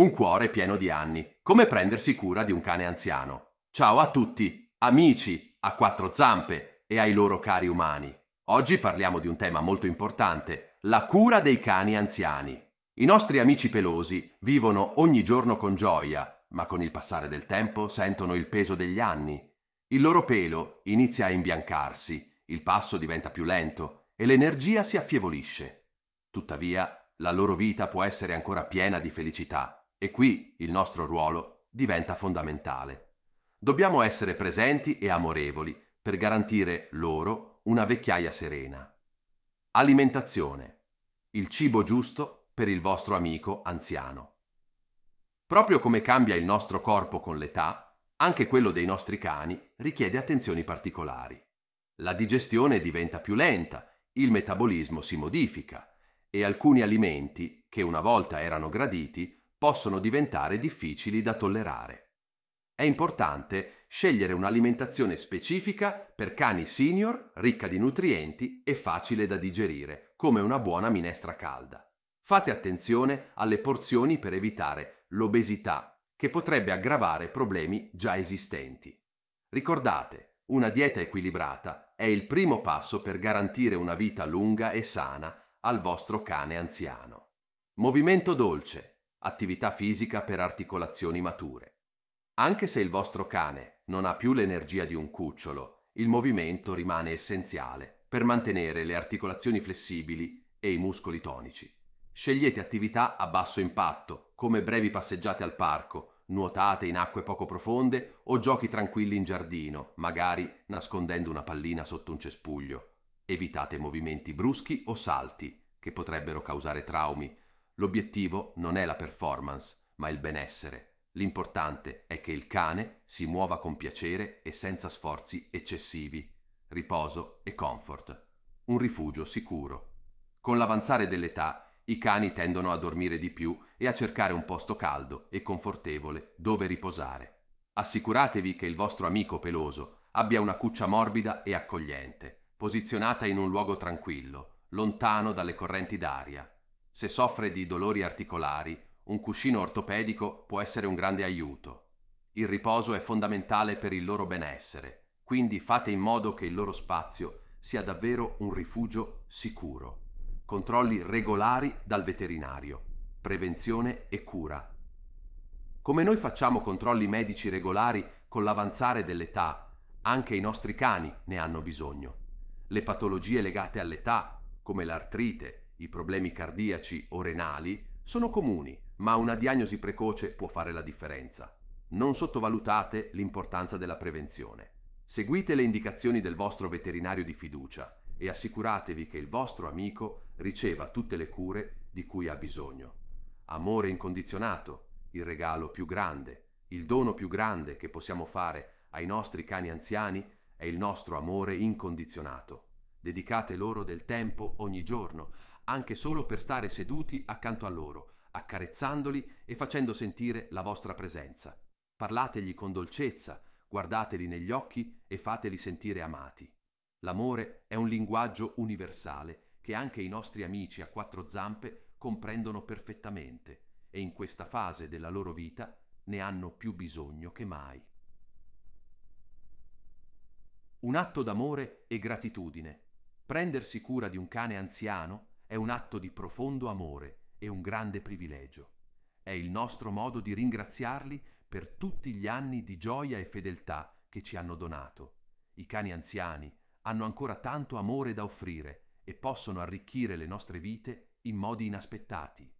Un cuore pieno di anni. Come prendersi cura di un cane anziano. Ciao a tutti, amici, a quattro zampe e ai loro cari umani. Oggi parliamo di un tema molto importante, la cura dei cani anziani. I nostri amici pelosi vivono ogni giorno con gioia, ma con il passare del tempo sentono il peso degli anni. Il loro pelo inizia a imbiancarsi, il passo diventa più lento e l'energia si affievolisce. Tuttavia, la loro vita può essere ancora piena di felicità e qui il nostro ruolo diventa fondamentale. Dobbiamo essere presenti e amorevoli per garantire loro una vecchiaia serena. Alimentazione. Il cibo giusto per il vostro amico anziano. Proprio come cambia il nostro corpo con l'età, anche quello dei nostri cani richiede attenzioni particolari. La digestione diventa più lenta, il metabolismo si modifica e alcuni alimenti, che una volta erano graditi, possono diventare difficili da tollerare. È importante scegliere un'alimentazione specifica per cani senior, ricca di nutrienti e facile da digerire, come una buona minestra calda. Fate attenzione alle porzioni per evitare l'obesità, che potrebbe aggravare problemi già esistenti. Ricordate, una dieta equilibrata è il primo passo per garantire una vita lunga e sana al vostro cane anziano. Movimento dolce attività fisica per articolazioni mature. Anche se il vostro cane non ha più l'energia di un cucciolo, il movimento rimane essenziale per mantenere le articolazioni flessibili e i muscoli tonici. Scegliete attività a basso impatto, come brevi passeggiate al parco, nuotate in acque poco profonde o giochi tranquilli in giardino, magari nascondendo una pallina sotto un cespuglio. Evitate movimenti bruschi o salti, che potrebbero causare traumi L'obiettivo non è la performance, ma il benessere. L'importante è che il cane si muova con piacere e senza sforzi eccessivi, riposo e comfort. Un rifugio sicuro. Con l'avanzare dell'età, i cani tendono a dormire di più e a cercare un posto caldo e confortevole dove riposare. Assicuratevi che il vostro amico peloso abbia una cuccia morbida e accogliente, posizionata in un luogo tranquillo, lontano dalle correnti d'aria. Se soffre di dolori articolari, un cuscino ortopedico può essere un grande aiuto. Il riposo è fondamentale per il loro benessere, quindi fate in modo che il loro spazio sia davvero un rifugio sicuro. Controlli regolari dal veterinario, prevenzione e cura. Come noi facciamo controlli medici regolari con l'avanzare dell'età, anche i nostri cani ne hanno bisogno. Le patologie legate all'età, come l'artrite, i problemi cardiaci o renali sono comuni, ma una diagnosi precoce può fare la differenza. Non sottovalutate l'importanza della prevenzione. Seguite le indicazioni del vostro veterinario di fiducia e assicuratevi che il vostro amico riceva tutte le cure di cui ha bisogno. Amore incondizionato, il regalo più grande, il dono più grande che possiamo fare ai nostri cani anziani è il nostro amore incondizionato. Dedicate loro del tempo ogni giorno, anche solo per stare seduti accanto a loro, accarezzandoli e facendo sentire la vostra presenza. Parlategli con dolcezza, guardateli negli occhi e fateli sentire amati. L'amore è un linguaggio universale che anche i nostri amici a quattro zampe comprendono perfettamente e in questa fase della loro vita ne hanno più bisogno che mai. Un atto d'amore e gratitudine. Prendersi cura di un cane anziano è un atto di profondo amore e un grande privilegio. È il nostro modo di ringraziarli per tutti gli anni di gioia e fedeltà che ci hanno donato. I cani anziani hanno ancora tanto amore da offrire e possono arricchire le nostre vite in modi inaspettati.